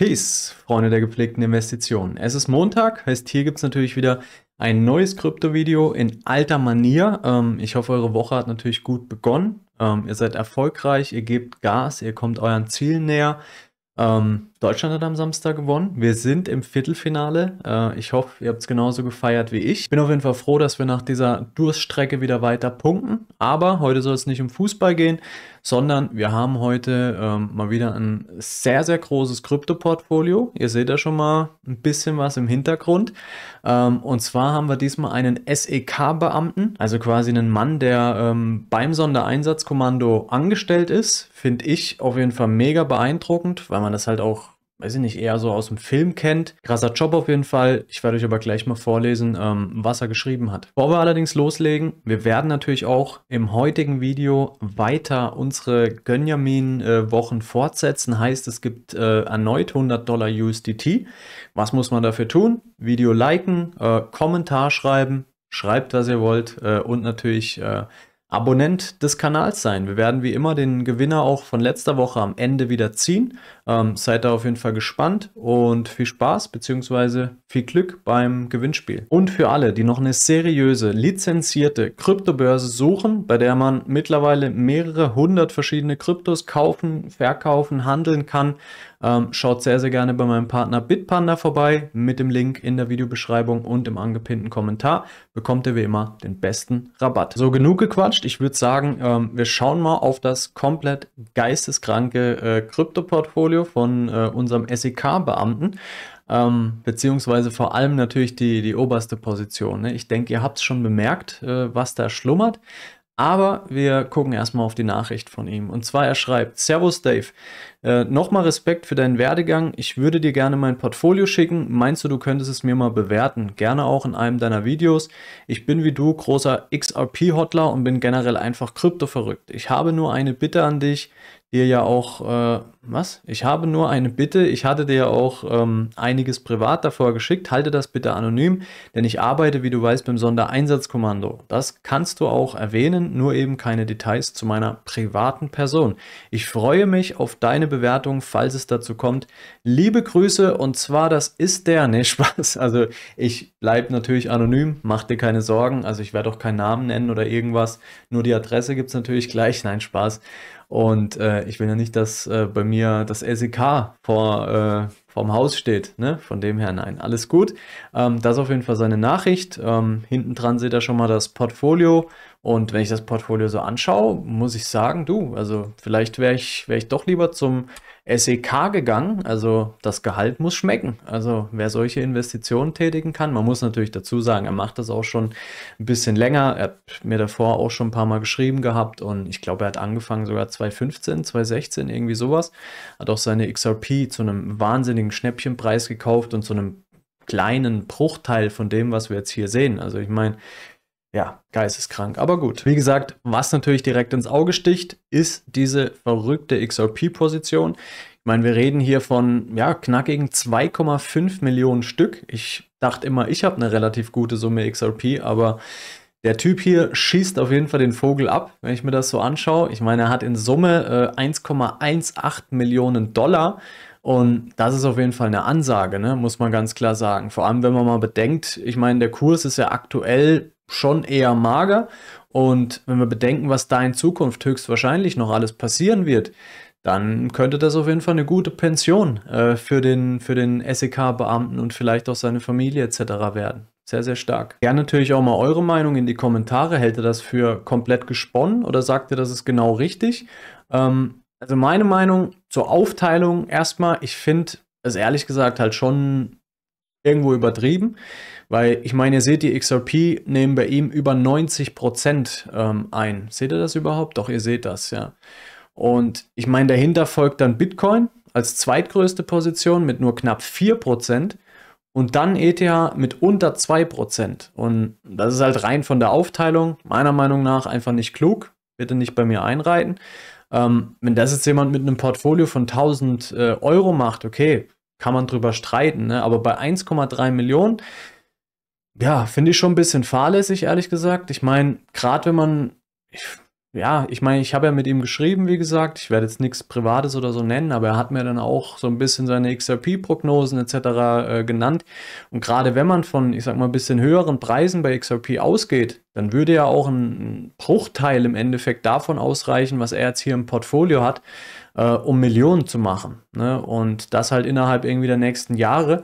Peace, Freunde der gepflegten Investitionen. Es ist Montag, heißt hier gibt es natürlich wieder ein neues Krypto-Video in alter Manier. Ähm, ich hoffe, eure Woche hat natürlich gut begonnen. Ähm, ihr seid erfolgreich, ihr gebt Gas, ihr kommt euren Zielen näher. Ähm, Deutschland hat am Samstag gewonnen. Wir sind im Viertelfinale. Äh, ich hoffe, ihr habt es genauso gefeiert wie ich. Bin auf jeden Fall froh, dass wir nach dieser Durststrecke wieder weiter punkten. Aber heute soll es nicht um Fußball gehen, sondern wir haben heute ähm, mal wieder ein sehr, sehr großes Krypto-Portfolio. Ihr seht da schon mal ein bisschen was im Hintergrund. Ähm, und zwar haben wir diesmal einen SEK-Beamten, also quasi einen Mann, der ähm, beim Sondereinsatzkommando angestellt ist. Finde ich auf jeden Fall mega beeindruckend, weil man das halt auch weiß ich nicht, eher so aus dem Film kennt. Krasser Job auf jeden Fall. Ich werde euch aber gleich mal vorlesen, ähm, was er geschrieben hat. Bevor wir allerdings loslegen, wir werden natürlich auch im heutigen Video weiter unsere Gönjamin-Wochen fortsetzen. Heißt, es gibt äh, erneut 100 Dollar USDT. Was muss man dafür tun? Video liken, äh, Kommentar schreiben, schreibt, was ihr wollt äh, und natürlich äh, Abonnent des Kanals sein. Wir werden wie immer den Gewinner auch von letzter Woche am Ende wieder ziehen. Ähm, seid da auf jeden Fall gespannt und viel Spaß bzw. viel Glück beim Gewinnspiel. Und für alle, die noch eine seriöse, lizenzierte Kryptobörse suchen, bei der man mittlerweile mehrere hundert verschiedene Kryptos kaufen, verkaufen, handeln kann, ähm, schaut sehr, sehr gerne bei meinem Partner Bitpanda vorbei mit dem Link in der Videobeschreibung und im angepinnten Kommentar. Bekommt ihr wie immer den besten Rabatt. So, genug gequatscht. Ich würde sagen, ähm, wir schauen mal auf das komplett geisteskranke äh, Krypto-Portfolio von äh, unserem SEK-Beamten. Ähm, beziehungsweise vor allem natürlich die, die oberste Position. Ne? Ich denke, ihr habt es schon bemerkt, äh, was da schlummert. Aber wir gucken erstmal auf die Nachricht von ihm. Und zwar, er schreibt, Servus Dave, äh, Nochmal Respekt für deinen Werdegang. Ich würde dir gerne mein Portfolio schicken. Meinst du, du könntest es mir mal bewerten? Gerne auch in einem deiner Videos. Ich bin wie du großer XRP-Hotler und bin generell einfach kryptoverrückt. Ich habe nur eine Bitte an dich, dir ja auch, äh, was? Ich habe nur eine Bitte. Ich hatte dir ja auch ähm, einiges privat davor geschickt. Halte das bitte anonym, denn ich arbeite, wie du weißt, beim Sondereinsatzkommando. Das kannst du auch erwähnen, nur eben keine Details zu meiner privaten Person. Ich freue mich auf deine Bewertung, falls es dazu kommt. Liebe Grüße und zwar, das ist der, ne Spaß. Also ich bleibe natürlich anonym, mach dir keine Sorgen. Also ich werde auch keinen Namen nennen oder irgendwas. Nur die Adresse gibt es natürlich gleich. Nein, Spaß. Und äh, ich will ja nicht, dass äh, bei mir das SEK vor äh, vorm Haus steht. Ne? Von dem her, nein, alles gut. Ähm, das ist auf jeden Fall seine Nachricht. Ähm, hinten dran seht ihr schon mal das Portfolio. Und wenn ich das Portfolio so anschaue, muss ich sagen, du, also vielleicht wäre ich, wär ich doch lieber zum SEK gegangen. Also das Gehalt muss schmecken. Also wer solche Investitionen tätigen kann, man muss natürlich dazu sagen, er macht das auch schon ein bisschen länger. Er hat mir davor auch schon ein paar Mal geschrieben gehabt und ich glaube, er hat angefangen sogar 2015, 2016, irgendwie sowas. Hat auch seine XRP zu einem wahnsinnigen Schnäppchenpreis gekauft und zu einem kleinen Bruchteil von dem, was wir jetzt hier sehen. Also ich meine, ja, geisteskrank, aber gut. Wie gesagt, was natürlich direkt ins Auge sticht, ist diese verrückte XRP-Position. Ich meine, wir reden hier von ja, knackigen 2,5 Millionen Stück. Ich dachte immer, ich habe eine relativ gute Summe XRP, aber der Typ hier schießt auf jeden Fall den Vogel ab, wenn ich mir das so anschaue. Ich meine, er hat in Summe äh, 1,18 Millionen Dollar. Und das ist auf jeden Fall eine Ansage, ne? muss man ganz klar sagen. Vor allem, wenn man mal bedenkt, ich meine, der Kurs ist ja aktuell schon eher mager. Und wenn wir bedenken, was da in Zukunft höchstwahrscheinlich noch alles passieren wird, dann könnte das auf jeden Fall eine gute Pension äh, für den, für den SEK-Beamten und vielleicht auch seine Familie etc. werden. Sehr, sehr stark. Gerne natürlich auch mal eure Meinung in die Kommentare. Hält ihr das für komplett gesponnen oder sagt ihr, das ist genau richtig? Ähm, also meine Meinung zur Aufteilung erstmal, ich finde es ehrlich gesagt halt schon irgendwo übertrieben, weil ich meine, ihr seht, die XRP nehmen bei ihm über 90 Prozent ähm, ein. Seht ihr das überhaupt? Doch, ihr seht das, ja. Und ich meine, dahinter folgt dann Bitcoin als zweitgrößte Position mit nur knapp 4 Prozent und dann ETH mit unter 2 Prozent. Und das ist halt rein von der Aufteilung, meiner Meinung nach, einfach nicht klug. Bitte nicht bei mir einreiten. Ähm, wenn das jetzt jemand mit einem Portfolio von 1000 äh, Euro macht, okay, kann man drüber streiten, ne? aber bei 1,3 Millionen, ja, finde ich schon ein bisschen fahrlässig, ehrlich gesagt. Ich meine, gerade wenn man, ich, ja, ich meine, ich habe ja mit ihm geschrieben, wie gesagt, ich werde jetzt nichts Privates oder so nennen, aber er hat mir dann auch so ein bisschen seine XRP-Prognosen etc. Äh, genannt. Und gerade wenn man von, ich sag mal, ein bisschen höheren Preisen bei XRP ausgeht, dann würde ja auch ein Bruchteil im Endeffekt davon ausreichen, was er jetzt hier im Portfolio hat äh, um Millionen zu machen. Ne? Und das halt innerhalb irgendwie der nächsten Jahre.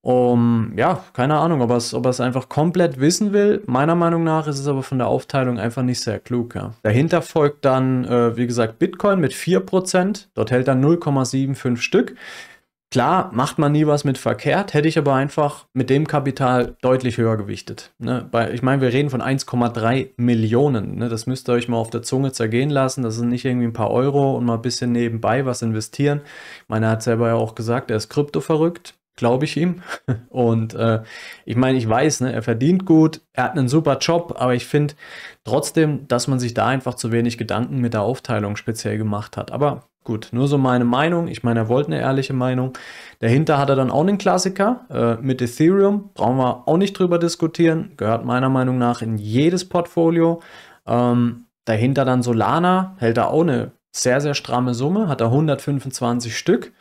Um, ja, keine Ahnung, ob er es ob einfach komplett wissen will. Meiner Meinung nach ist es aber von der Aufteilung einfach nicht sehr klug. Ja. Dahinter folgt dann, äh, wie gesagt, Bitcoin mit 4%. Dort hält er 0,75 Stück. Klar, macht man nie was mit verkehrt, hätte ich aber einfach mit dem Kapital deutlich höher gewichtet. Ne? Weil, ich meine, wir reden von 1,3 Millionen. Ne? Das müsst ihr euch mal auf der Zunge zergehen lassen. Das sind nicht irgendwie ein paar Euro und mal ein bisschen nebenbei was investieren. Meiner hat selber ja auch gesagt, er ist kryptoverrückt. Glaube ich ihm. Und äh, ich meine, ich weiß, ne, er verdient gut, er hat einen super Job, aber ich finde trotzdem, dass man sich da einfach zu wenig Gedanken mit der Aufteilung speziell gemacht hat. Aber Gut, nur so meine Meinung. Ich meine, er wollte eine ehrliche Meinung. Dahinter hat er dann auch einen Klassiker äh, mit Ethereum. Brauchen wir auch nicht drüber diskutieren. Gehört meiner Meinung nach in jedes Portfolio. Ähm, dahinter dann Solana, hält er auch eine sehr, sehr stramme Summe, hat er 125 Stück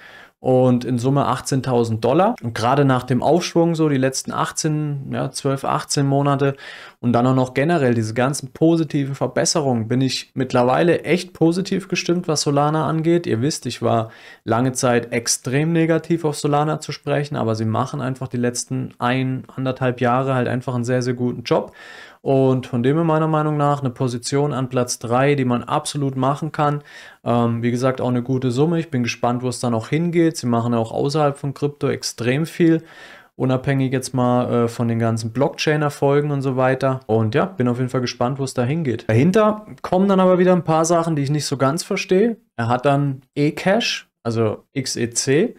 und in Summe 18.000 Dollar. Und gerade nach dem Aufschwung, so die letzten 18, ja, 12, 18 Monate und dann auch noch generell diese ganzen positiven Verbesserungen, bin ich mittlerweile echt positiv gestimmt, was Solana angeht. Ihr wisst, ich war lange Zeit extrem negativ auf Solana zu sprechen, aber sie machen einfach die letzten ein, anderthalb Jahre halt einfach einen sehr, sehr guten Job und von dem meiner Meinung nach eine Position an Platz 3, die man absolut machen kann. Ähm, wie gesagt, auch eine gute Summe. Ich bin gespannt, wo es dann auch hingeht. Sie machen auch außerhalb von Krypto extrem viel unabhängig jetzt mal äh, von den ganzen Blockchain-Erfolgen und so weiter. Und ja, bin auf jeden Fall gespannt, wo es da hingeht. Dahinter kommen dann aber wieder ein paar Sachen, die ich nicht so ganz verstehe. Er hat dann eCash, also XEC,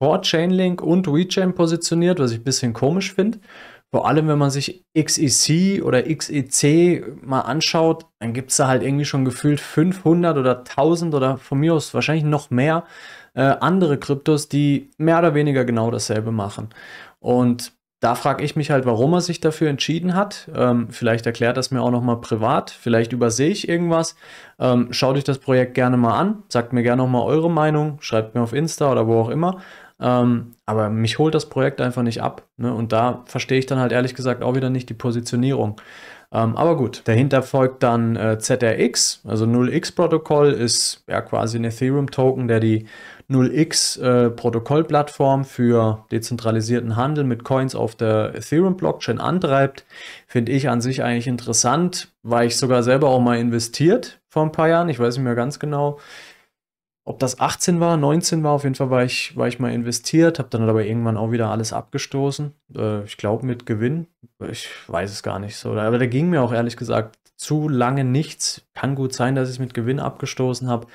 vor Chainlink und WeChain positioniert, was ich ein bisschen komisch finde vor allem wenn man sich XEC oder XEC mal anschaut, dann gibt es da halt irgendwie schon gefühlt 500 oder 1000 oder von mir aus wahrscheinlich noch mehr äh, andere Kryptos, die mehr oder weniger genau dasselbe machen. Und da frage ich mich halt, warum er sich dafür entschieden hat. Ähm, vielleicht erklärt das mir auch nochmal privat. Vielleicht übersehe ich irgendwas. Ähm, schaut euch das Projekt gerne mal an. Sagt mir gerne nochmal eure Meinung. Schreibt mir auf Insta oder wo auch immer. Ähm, aber mich holt das Projekt einfach nicht ab. Ne? Und da verstehe ich dann halt ehrlich gesagt auch wieder nicht die Positionierung. Ähm, aber gut, dahinter folgt dann äh, ZRX, also 0x-Protokoll ist ja quasi ein Ethereum-Token, der die 0x-Protokollplattform äh, für dezentralisierten Handel mit Coins auf der Ethereum-Blockchain antreibt. Finde ich an sich eigentlich interessant, weil ich sogar selber auch mal investiert vor ein paar Jahren, ich weiß nicht mehr ganz genau, ob das 18 war, 19 war, auf jeden Fall war ich, war ich mal investiert, habe dann aber irgendwann auch wieder alles abgestoßen. Äh, ich glaube mit Gewinn, ich weiß es gar nicht so. Aber da ging mir auch ehrlich gesagt zu lange nichts. Kann gut sein, dass ich mit Gewinn abgestoßen habe.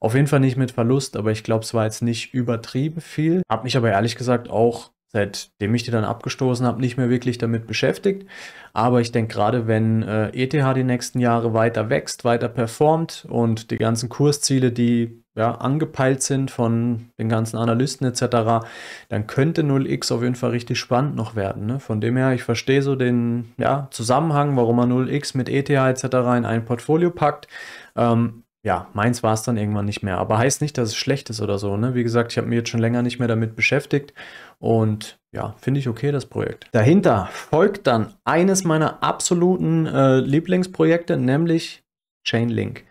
Auf jeden Fall nicht mit Verlust, aber ich glaube, es war jetzt nicht übertrieben viel. Habe mich aber ehrlich gesagt auch, seitdem ich die dann abgestoßen habe, nicht mehr wirklich damit beschäftigt. Aber ich denke, gerade wenn äh, ETH die nächsten Jahre weiter wächst, weiter performt und die ganzen Kursziele, die ja, angepeilt sind von den ganzen Analysten etc., dann könnte 0x auf jeden Fall richtig spannend noch werden. Ne? Von dem her, ich verstehe so den ja, Zusammenhang, warum man 0x mit ETH etc. in ein Portfolio packt. Ähm, ja, meins war es dann irgendwann nicht mehr. Aber heißt nicht, dass es schlecht ist oder so. Ne? Wie gesagt, ich habe mich jetzt schon länger nicht mehr damit beschäftigt und ja, finde ich okay, das Projekt. Dahinter folgt dann eines meiner absoluten äh, Lieblingsprojekte, nämlich Chainlink.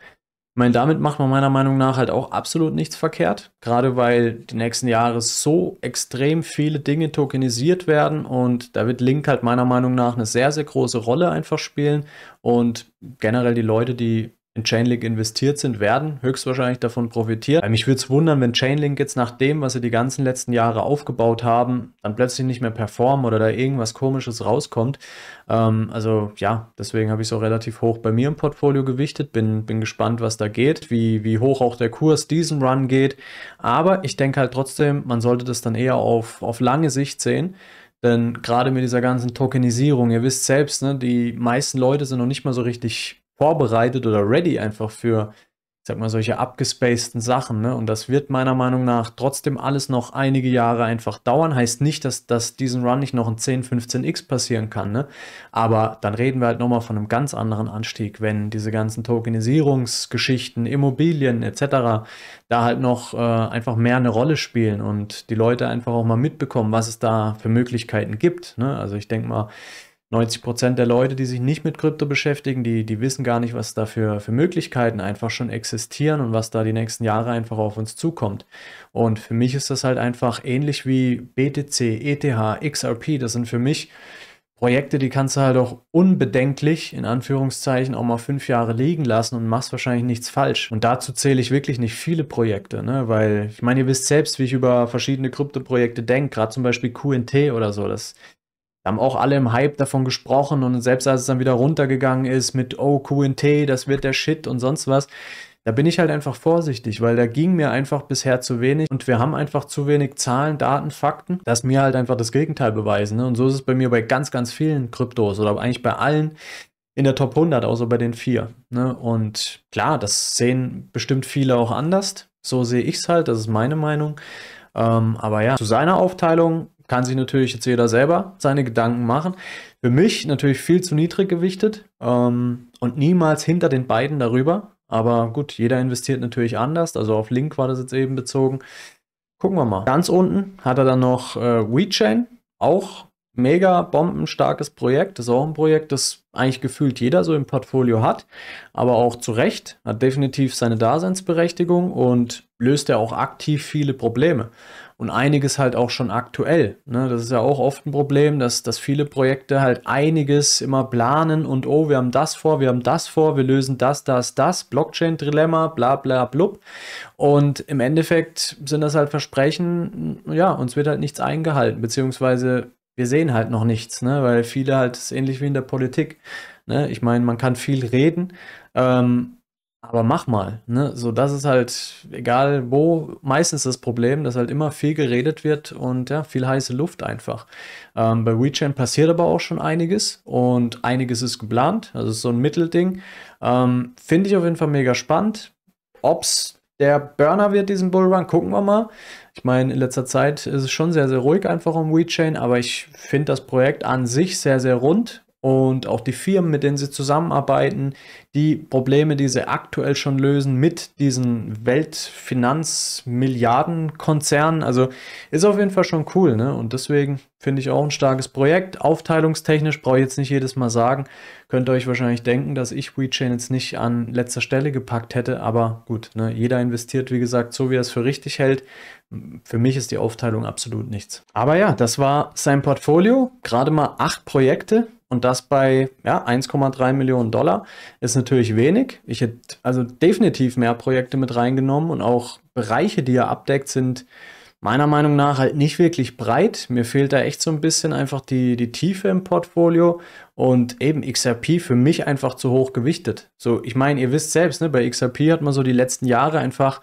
Ich meine, damit macht man meiner Meinung nach halt auch absolut nichts verkehrt. Gerade weil die nächsten Jahre so extrem viele Dinge tokenisiert werden und da wird Link halt meiner Meinung nach eine sehr, sehr große Rolle einfach spielen. Und generell die Leute, die in Chainlink investiert sind, werden höchstwahrscheinlich davon profitieren. Äh, mich würde es wundern, wenn Chainlink jetzt nach dem, was sie die ganzen letzten Jahre aufgebaut haben, dann plötzlich nicht mehr performen oder da irgendwas Komisches rauskommt. Ähm, also ja, deswegen habe ich es auch relativ hoch bei mir im Portfolio gewichtet. Bin, bin gespannt, was da geht, wie, wie hoch auch der Kurs diesen Run geht. Aber ich denke halt trotzdem, man sollte das dann eher auf, auf lange Sicht sehen. Denn gerade mit dieser ganzen Tokenisierung, ihr wisst selbst, ne, die meisten Leute sind noch nicht mal so richtig vorbereitet oder ready einfach für, ich sag mal, solche abgespaceden Sachen. Ne? Und das wird meiner Meinung nach trotzdem alles noch einige Jahre einfach dauern. Heißt nicht, dass, dass diesen Run nicht noch ein 10, 15x passieren kann. Ne? Aber dann reden wir halt nochmal von einem ganz anderen Anstieg, wenn diese ganzen Tokenisierungsgeschichten, Immobilien etc. da halt noch äh, einfach mehr eine Rolle spielen und die Leute einfach auch mal mitbekommen, was es da für Möglichkeiten gibt. Ne? Also ich denke mal, 90 Prozent der Leute, die sich nicht mit Krypto beschäftigen, die, die wissen gar nicht, was da für, für Möglichkeiten einfach schon existieren und was da die nächsten Jahre einfach auf uns zukommt. Und für mich ist das halt einfach ähnlich wie BTC, ETH, XRP. Das sind für mich Projekte, die kannst du halt auch unbedenklich, in Anführungszeichen, auch mal fünf Jahre liegen lassen und machst wahrscheinlich nichts falsch. Und dazu zähle ich wirklich nicht viele Projekte, ne? weil ich meine, ihr wisst selbst, wie ich über verschiedene Krypto-Projekte denke, gerade zum Beispiel QNT oder so. Das da haben auch alle im Hype davon gesprochen und selbst als es dann wieder runtergegangen ist mit Oh, QNT, das wird der Shit und sonst was, da bin ich halt einfach vorsichtig, weil da ging mir einfach bisher zu wenig und wir haben einfach zu wenig Zahlen, Daten, Fakten, dass mir halt einfach das Gegenteil beweisen. Ne? Und so ist es bei mir bei ganz, ganz vielen Kryptos oder eigentlich bei allen in der Top 100, außer bei den vier. Ne? Und klar, das sehen bestimmt viele auch anders. So sehe ich es halt, das ist meine Meinung. Ähm, aber ja, zu seiner Aufteilung kann sich natürlich jetzt jeder selber seine Gedanken machen. Für mich natürlich viel zu niedrig gewichtet ähm, und niemals hinter den beiden darüber. Aber gut, jeder investiert natürlich anders. Also auf Link war das jetzt eben bezogen. Gucken wir mal. Ganz unten hat er dann noch äh, WeChain. Auch mega bombenstarkes Projekt. Das ist auch ein Projekt, das eigentlich gefühlt jeder so im Portfolio hat, aber auch zu Recht, hat definitiv seine Daseinsberechtigung und löst ja auch aktiv viele Probleme und einiges halt auch schon aktuell. Ne? Das ist ja auch oft ein Problem, dass, dass viele Projekte halt einiges immer planen und oh, wir haben das vor, wir haben das vor, wir lösen das, das, das, Blockchain-Dilemma, bla bla blub. Und im Endeffekt sind das halt Versprechen, ja, uns wird halt nichts eingehalten, beziehungsweise wir sehen halt noch nichts, ne? weil viele halt, ist ähnlich wie in der Politik. Ne? Ich meine, man kann viel reden, ähm, aber mach mal, ne? So, das ist halt, egal wo, meistens das Problem, dass halt immer viel geredet wird und ja, viel heiße Luft einfach. Ähm, bei WeChain passiert aber auch schon einiges und einiges ist geplant. Also ist so ein Mittelding. Ähm, Finde ich auf jeden Fall mega spannend. Ob es der Burner wird diesen Bullrun, gucken wir mal. Ich meine, in letzter Zeit ist es schon sehr, sehr ruhig einfach um WeChain, aber ich finde das Projekt an sich sehr, sehr rund und auch die Firmen, mit denen sie zusammenarbeiten, die Probleme, die sie aktuell schon lösen mit diesen Weltfinanzmilliardenkonzernen. Also ist auf jeden Fall schon cool, ne? Und deswegen finde ich auch ein starkes Projekt. Aufteilungstechnisch brauche ich jetzt nicht jedes Mal sagen. Könnt ihr euch wahrscheinlich denken, dass ich WeChain jetzt nicht an letzter Stelle gepackt hätte, aber gut, ne? Jeder investiert, wie gesagt, so wie er es für richtig hält. Für mich ist die Aufteilung absolut nichts. Aber ja, das war sein Portfolio. Gerade mal acht Projekte und das bei ja, 1,3 Millionen Dollar ist natürlich wenig. Ich hätte also definitiv mehr Projekte mit reingenommen und auch Bereiche, die er abdeckt, sind meiner Meinung nach halt nicht wirklich breit. Mir fehlt da echt so ein bisschen einfach die, die Tiefe im Portfolio und eben XRP für mich einfach zu hoch gewichtet. So, ich meine, ihr wisst selbst, ne, bei XRP hat man so die letzten Jahre einfach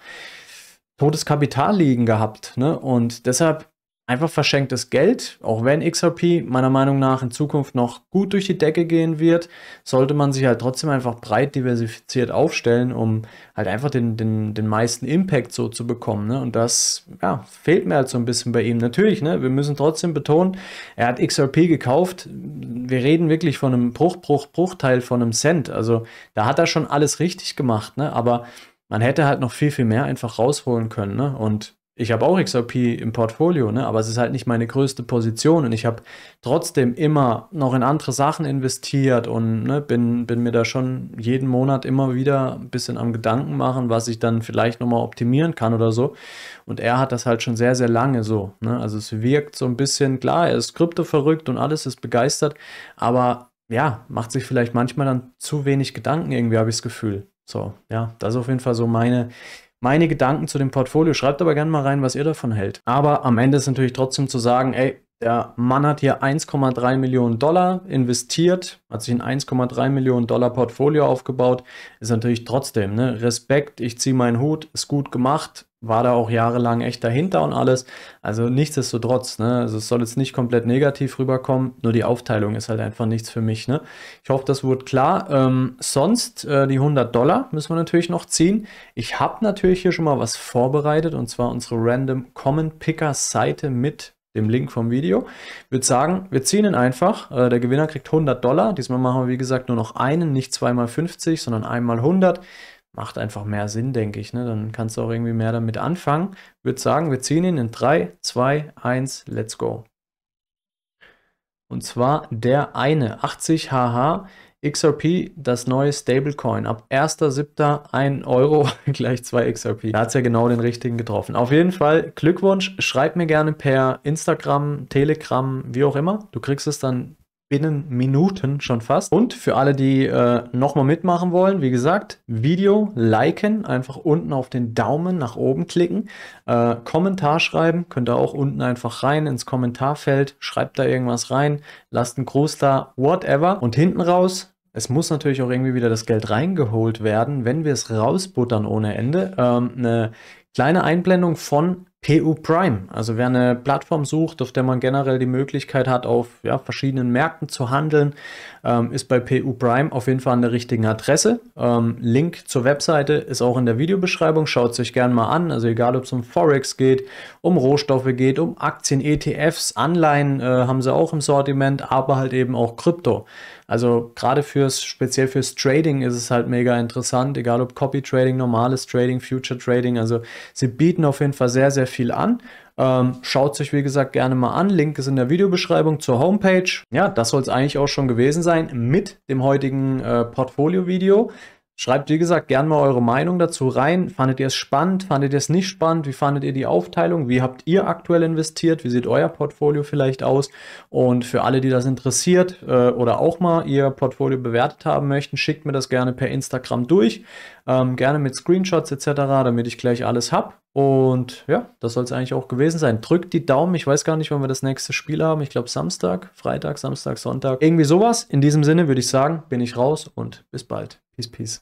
totes Kapital liegen gehabt. Ne? Und deshalb einfach verschenktes Geld, auch wenn XRP meiner Meinung nach in Zukunft noch gut durch die Decke gehen wird, sollte man sich halt trotzdem einfach breit diversifiziert aufstellen, um halt einfach den, den, den meisten Impact so zu bekommen. Ne? Und das ja, fehlt mir halt so ein bisschen bei ihm. Natürlich, ne? wir müssen trotzdem betonen, er hat XRP gekauft. Wir reden wirklich von einem Bruch, Bruch, Bruchteil von einem Cent. Also da hat er schon alles richtig gemacht, ne? aber man hätte halt noch viel, viel mehr einfach rausholen können. Ne? Und ich habe auch XRP im Portfolio, ne? aber es ist halt nicht meine größte Position und ich habe trotzdem immer noch in andere Sachen investiert und ne, bin, bin mir da schon jeden Monat immer wieder ein bisschen am Gedanken machen, was ich dann vielleicht nochmal optimieren kann oder so. Und er hat das halt schon sehr, sehr lange so. Ne? Also es wirkt so ein bisschen, klar, er ist kryptoverrückt und alles ist begeistert, aber ja, macht sich vielleicht manchmal dann zu wenig Gedanken irgendwie, habe ich das Gefühl. So, ja, das ist auf jeden Fall so meine meine Gedanken zu dem Portfolio. Schreibt aber gerne mal rein, was ihr davon hält. Aber am Ende ist natürlich trotzdem zu sagen, ey, der Mann hat hier 1,3 Millionen Dollar investiert, hat sich ein 1,3 Millionen Dollar Portfolio aufgebaut. Ist natürlich trotzdem, ne? Respekt, ich ziehe meinen Hut, ist gut gemacht, war da auch jahrelang echt dahinter und alles. Also nichtsdestotrotz, ne? Also es soll jetzt nicht komplett negativ rüberkommen, nur die Aufteilung ist halt einfach nichts für mich, ne? Ich hoffe, das wurde klar. Ähm, sonst, äh, die 100 Dollar müssen wir natürlich noch ziehen. Ich habe natürlich hier schon mal was vorbereitet und zwar unsere Random Common Picker Seite mit dem Link vom Video. Ich würde sagen, wir ziehen ihn einfach. Äh, der Gewinner kriegt 100 Dollar. Diesmal machen wir, wie gesagt, nur noch einen, nicht zweimal 50, sondern einmal 100. Macht einfach mehr Sinn, denke ich. Ne? Dann kannst du auch irgendwie mehr damit anfangen. Ich würde sagen, wir ziehen ihn in 3, 2, 1, let's go. Und zwar der eine, 80 HH. XRP, das neue Stablecoin. Ab 1.7. 1 Euro gleich 2 XRP. Da hat es ja genau den richtigen getroffen. Auf jeden Fall Glückwunsch. Schreib mir gerne per Instagram, Telegram, wie auch immer. Du kriegst es dann binnen Minuten schon fast. Und für alle, die äh, nochmal mitmachen wollen, wie gesagt, Video liken, einfach unten auf den Daumen nach oben klicken, äh, Kommentar schreiben, könnt ihr auch unten einfach rein ins Kommentarfeld, schreibt da irgendwas rein, lasst einen Gruß da, whatever. Und hinten raus es muss natürlich auch irgendwie wieder das Geld reingeholt werden, wenn wir es rausbuttern ohne Ende. Ähm, eine kleine Einblendung von PU Prime. Also wer eine Plattform sucht, auf der man generell die Möglichkeit hat, auf ja, verschiedenen Märkten zu handeln, ähm, ist bei PU Prime auf jeden Fall an der richtigen Adresse. Ähm, Link zur Webseite ist auch in der Videobeschreibung. Schaut es euch gerne mal an. Also egal, ob es um Forex geht, um Rohstoffe geht, um Aktien, ETFs, Anleihen äh, haben sie auch im Sortiment, aber halt eben auch Krypto. Also gerade fürs, speziell fürs Trading ist es halt mega interessant, egal ob Copy Trading, normales Trading, Future Trading. Also sie bieten auf jeden Fall sehr, sehr viel an. Ähm, schaut sich wie gesagt gerne mal an. Link ist in der Videobeschreibung zur Homepage. Ja, das soll es eigentlich auch schon gewesen sein mit dem heutigen äh, Portfolio-Video. Schreibt, wie gesagt, gerne mal eure Meinung dazu rein. Fandet ihr es spannend? Fandet ihr es nicht spannend? Wie fandet ihr die Aufteilung? Wie habt ihr aktuell investiert? Wie sieht euer Portfolio vielleicht aus? Und für alle, die das interessiert äh, oder auch mal ihr Portfolio bewertet haben möchten, schickt mir das gerne per Instagram durch. Ähm, gerne mit Screenshots etc., damit ich gleich alles habe. Und ja, das soll es eigentlich auch gewesen sein. Drückt die Daumen. Ich weiß gar nicht, wann wir das nächste Spiel haben. Ich glaube Samstag, Freitag, Samstag, Sonntag. Irgendwie sowas. In diesem Sinne würde ich sagen, bin ich raus und bis bald. Peace, peace.